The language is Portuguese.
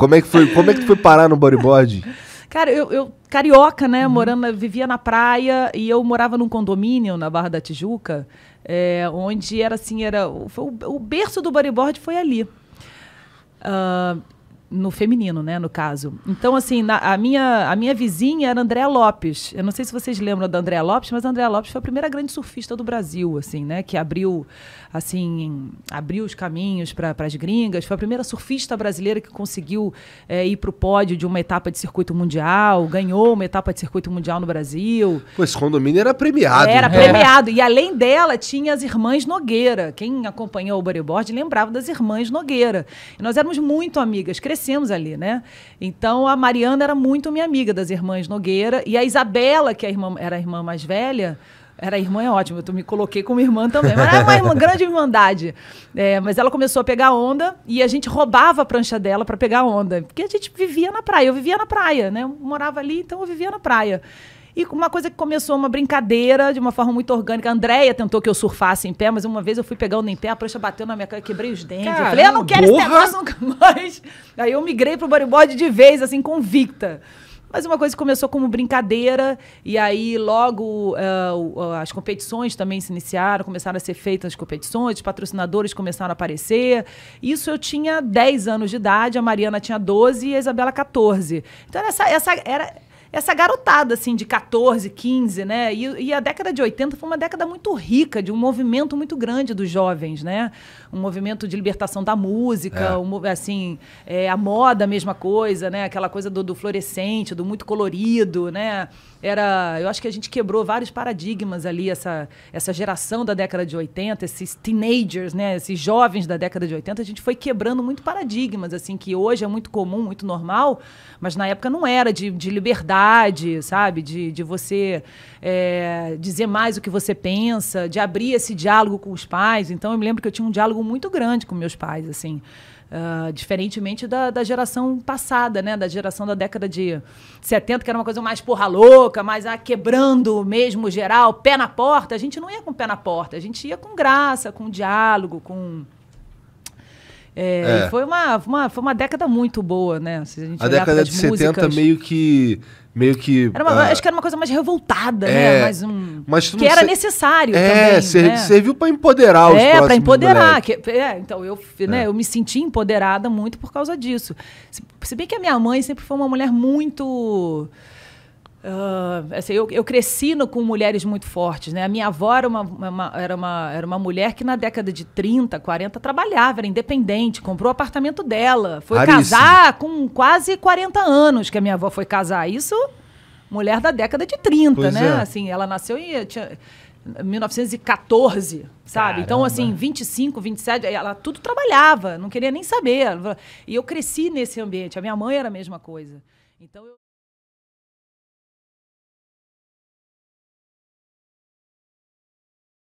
Como é que foi? Como é que tu foi parar no bodyboard? Cara, eu, eu carioca, né? Uhum. Morando, vivia na praia e eu morava num condomínio na Barra da Tijuca, é, onde era assim, era o, o berço do bodyboard foi ali. Uh, no feminino, né, no caso. Então, assim, na, a, minha, a minha vizinha era Andréa Lopes. Eu não sei se vocês lembram da Andréa Lopes, mas a Andréa Lopes foi a primeira grande surfista do Brasil, assim, né, que abriu, assim, abriu os caminhos para as gringas. Foi a primeira surfista brasileira que conseguiu é, ir para o pódio de uma etapa de circuito mundial, ganhou uma etapa de circuito mundial no Brasil. Pô, esse condomínio era premiado. Era né? premiado. E além dela, tinha as irmãs Nogueira. Quem acompanhou o bodyboard lembrava das irmãs Nogueira. E nós éramos muito amigas, crescemos conhecemos ali, né? Então a Mariana era muito minha amiga das irmãs Nogueira e a Isabela, que é a irmã, era a irmã mais velha, era irmã, é ótimo. Eu me coloquei como irmã também. Mas era uma irmã, grande irmandade. É, mas ela começou a pegar onda e a gente roubava a prancha dela para pegar onda. Porque a gente vivia na praia. Eu vivia na praia, né? Eu morava ali, então eu vivia na praia. E uma coisa que começou uma brincadeira de uma forma muito orgânica. A Andrea tentou que eu surfasse em pé, mas uma vez eu fui pegar o em pé, a prancha bateu na minha cara, quebrei os dentes. Caramba, eu falei, eu não quero porra. esse negócio nunca mais. Aí eu migrei pro bodyboard de vez, assim, convicta. Mas uma coisa que começou como brincadeira, e aí logo uh, as competições também se iniciaram, começaram a ser feitas as competições, os patrocinadores começaram a aparecer. Isso eu tinha 10 anos de idade, a Mariana tinha 12 e a Isabela 14. Então essa, essa era essa garotada, assim, de 14, 15, né? E, e, a década de 80 foi uma década muito rica, de um movimento muito grande dos jovens, né? Um movimento de libertação da música, é. um, assim, é, a moda, a mesma coisa, né? Aquela coisa do, do fluorescente, do muito colorido, né? Era, eu acho que a gente quebrou vários paradigmas ali, essa, essa geração da década de 80, esses teenagers, né? Esses jovens da década de 80, a gente foi quebrando muito paradigmas, assim, que hoje é muito comum, muito normal, mas na época não era de, de liberdade sabe? De, de você é, dizer mais o que você pensa, de abrir esse diálogo com os pais. Então, eu me lembro que eu tinha um diálogo muito grande com meus pais, assim. Uh, diferentemente da, da geração passada, né? Da geração da década de 70, que era uma coisa mais porra louca, mais ah, quebrando mesmo geral, pé na porta. A gente não ia com pé na porta, a gente ia com graça, com diálogo, com é, é. Foi, uma, uma, foi uma década muito boa, né? a, a década de músicas, 70 meio que. Meio que. Uma, ah, acho que era uma coisa mais revoltada, né? é, né? Mais um, mas que era necessário. É, também, ser, né? serviu para empoderar os É, para empoderar. Que, é, então, eu, né, é. eu me senti empoderada muito por causa disso. Se, se bem que a minha mãe sempre foi uma mulher muito. Uh, assim, eu, eu, cresci no, com mulheres muito fortes. Né? A minha avó era uma, uma, era, uma, era uma mulher que na década de 30, 40 trabalhava, era independente, comprou o apartamento dela. Foi Raríssimo. casar com quase 40 anos que a minha avó foi casar. Isso, mulher da década de 30, pois né? É. Assim, ela nasceu em tinha, 1914, sabe? Caramba. Então, assim, 25, 27, ela tudo trabalhava, não queria nem saber. E eu cresci nesse ambiente. A minha mãe era a mesma coisa. Então eu...